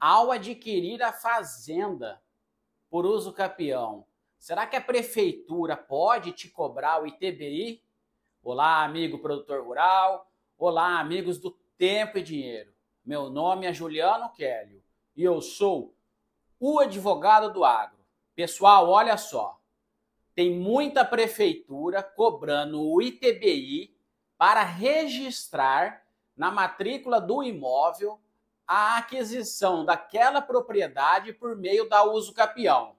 ao adquirir a fazenda por uso capião, será que a prefeitura pode te cobrar o ITBI? Olá, amigo produtor rural. Olá, amigos do Tempo e Dinheiro. Meu nome é Juliano Kelly e eu sou o advogado do agro. Pessoal, olha só. Tem muita prefeitura cobrando o ITBI para registrar na matrícula do imóvel a aquisição daquela propriedade por meio da uso capião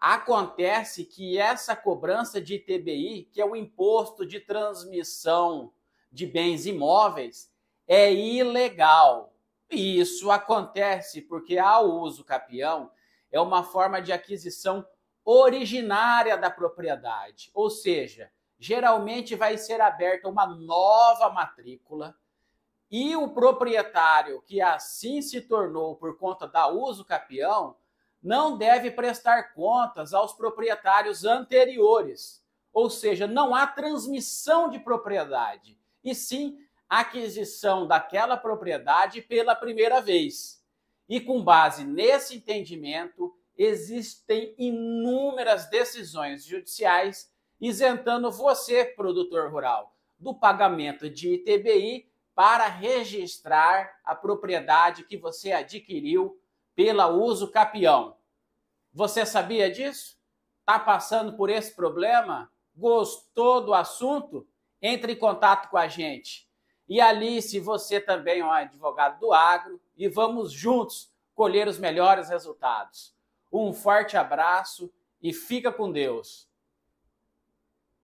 Acontece que essa cobrança de ITBI, que é o imposto de transmissão de bens imóveis, é ilegal. E isso acontece porque a capião é uma forma de aquisição originária da propriedade, ou seja, geralmente vai ser aberta uma nova matrícula e o proprietário que assim se tornou por conta da uso capião não deve prestar contas aos proprietários anteriores, ou seja, não há transmissão de propriedade, e sim aquisição daquela propriedade pela primeira vez. E com base nesse entendimento, existem inúmeras decisões judiciais isentando você, produtor rural, do pagamento de ITBI para registrar a propriedade que você adquiriu pela uso capião. Você sabia disso? Está passando por esse problema? Gostou do assunto? Entre em contato com a gente. E ali, se você também é um advogado do agro, e vamos juntos colher os melhores resultados. Um forte abraço e fica com Deus.